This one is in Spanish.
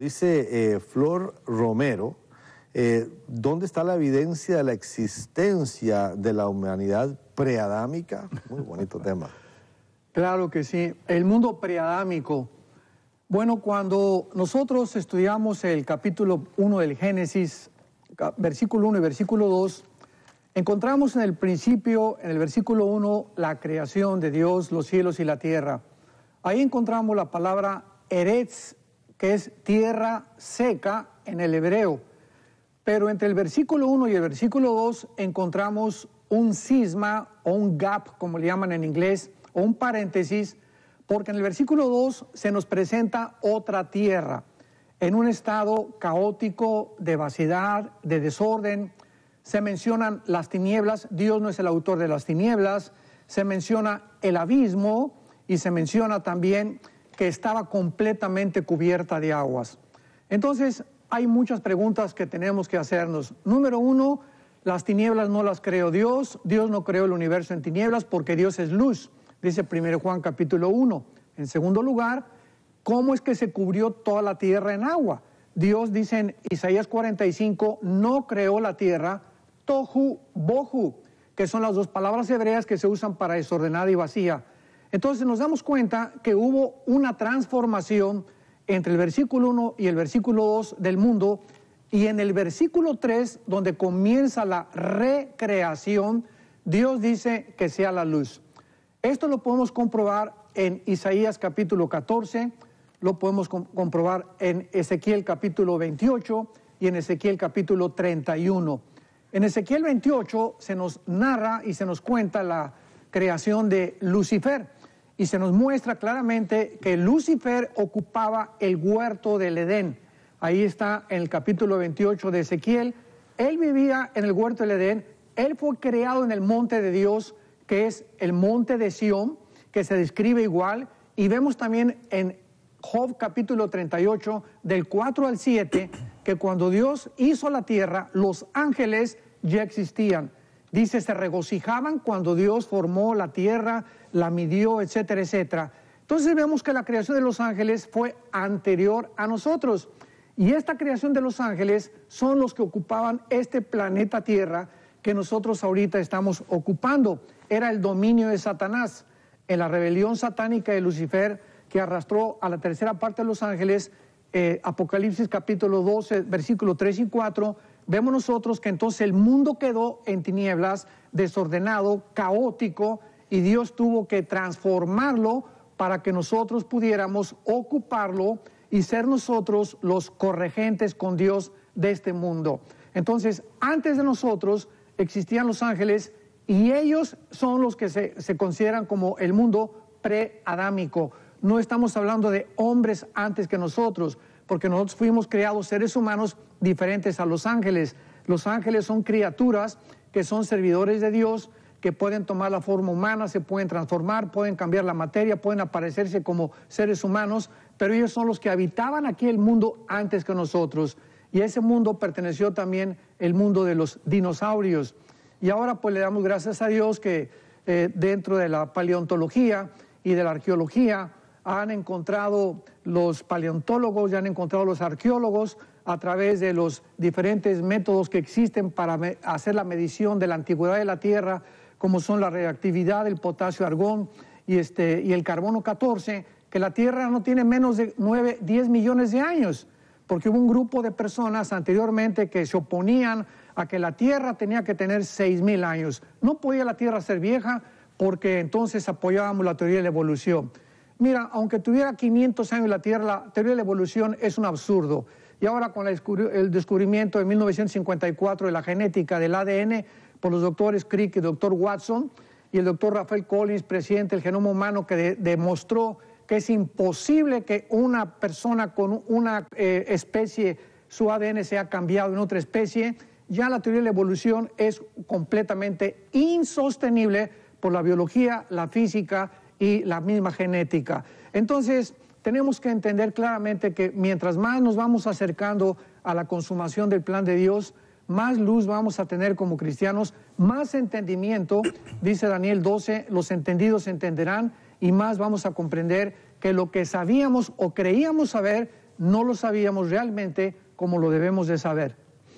Dice eh, Flor Romero, eh, ¿dónde está la evidencia de la existencia de la humanidad preadámica? Muy bonito tema. Claro que sí, el mundo preadámico. Bueno, cuando nosotros estudiamos el capítulo 1 del Génesis, versículo 1 y versículo 2, encontramos en el principio, en el versículo 1, la creación de Dios, los cielos y la tierra. Ahí encontramos la palabra Eretz que es tierra seca en el hebreo. Pero entre el versículo 1 y el versículo 2 encontramos un cisma o un gap, como le llaman en inglés, o un paréntesis, porque en el versículo 2 se nos presenta otra tierra, en un estado caótico, de vacidad, de desorden. Se mencionan las tinieblas, Dios no es el autor de las tinieblas, se menciona el abismo y se menciona también que estaba completamente cubierta de aguas. Entonces, hay muchas preguntas que tenemos que hacernos. Número uno, las tinieblas no las creó Dios, Dios no creó el universo en tinieblas porque Dios es luz, dice 1 Juan capítulo 1. En segundo lugar, ¿cómo es que se cubrió toda la tierra en agua? Dios dice en Isaías 45, no creó la tierra, tohu bohu, que son las dos palabras hebreas que se usan para desordenada y vacía. Entonces nos damos cuenta que hubo una transformación entre el versículo 1 y el versículo 2 del mundo y en el versículo 3, donde comienza la recreación, Dios dice que sea la luz. Esto lo podemos comprobar en Isaías capítulo 14, lo podemos comprobar en Ezequiel capítulo 28 y en Ezequiel capítulo 31. En Ezequiel 28 se nos narra y se nos cuenta la creación de Lucifer y se nos muestra claramente que Lucifer ocupaba el huerto del Edén. Ahí está en el capítulo 28 de Ezequiel. Él vivía en el huerto del Edén, él fue creado en el monte de Dios, que es el monte de Sión, que se describe igual, y vemos también en Job capítulo 38, del 4 al 7, que cuando Dios hizo la tierra, los ángeles ya existían. Dice, se regocijaban cuando Dios formó la tierra, la midió, etcétera, etcétera. Entonces vemos que la creación de los ángeles fue anterior a nosotros. Y esta creación de los ángeles son los que ocupaban este planeta Tierra que nosotros ahorita estamos ocupando. Era el dominio de Satanás. En la rebelión satánica de Lucifer que arrastró a la tercera parte de los ángeles, eh, Apocalipsis capítulo 12, versículo 3 y 4, vemos nosotros que entonces el mundo quedó en tinieblas, desordenado, caótico, y Dios tuvo que transformarlo para que nosotros pudiéramos ocuparlo y ser nosotros los corregentes con Dios de este mundo. Entonces, antes de nosotros existían los ángeles y ellos son los que se, consideran como el mundo preadámico. No estamos hablando de hombres antes que nosotros, porque nosotros fuimos creados seres humanos diferentes a los ángeles. Los ángeles son criaturas que son servidores de Dios, que pueden tomar la forma humana, se pueden transformar, pueden cambiar la materia, pueden aparecerse como seres humanos, pero ellos son los que habitaban aquí el mundo antes que nosotros. Y ese mundo perteneció también el mundo de los dinosaurios. Y ahora pues le damos gracias a Dios que eh, dentro de la paleontología y de la arqueología, han encontrado los paleontólogos y han encontrado los arqueólogos a través de los diferentes métodos que existen para hacer la medición de la antigüedad de la Tierra, como son la reactividad, del potasio argón y, este, y el carbono 14, que la Tierra no tiene menos de 9, 10 millones de años, porque hubo un grupo de personas anteriormente que se oponían a que la Tierra tenía que tener 6 mil años. No podía la Tierra ser vieja porque entonces apoyábamos la teoría de la evolución mira, aunque tuviera 500 años la Tierra, la teoría de la evolución es un absurdo. Y ahora con el descubrimiento en 1954 de la genética del ADN por los doctores Crick y doctor Watson y el doctor Rafael Collins, presidente del genoma humano, que demostró que es imposible que una persona con una eh, especie, su ADN sea cambiado en otra especie, ya la teoría de la evolución es completamente insostenible por la biología, la física, y la misma genética. Entonces, tenemos que entender claramente que mientras más nos vamos acercando a la consumación del plan de Dios, más luz vamos a tener como cristianos, más entendimiento, dice Daniel 12, los entendidos entenderán y más vamos a comprender que lo que sabíamos o creíamos saber, no lo sabíamos realmente como lo debemos de saber.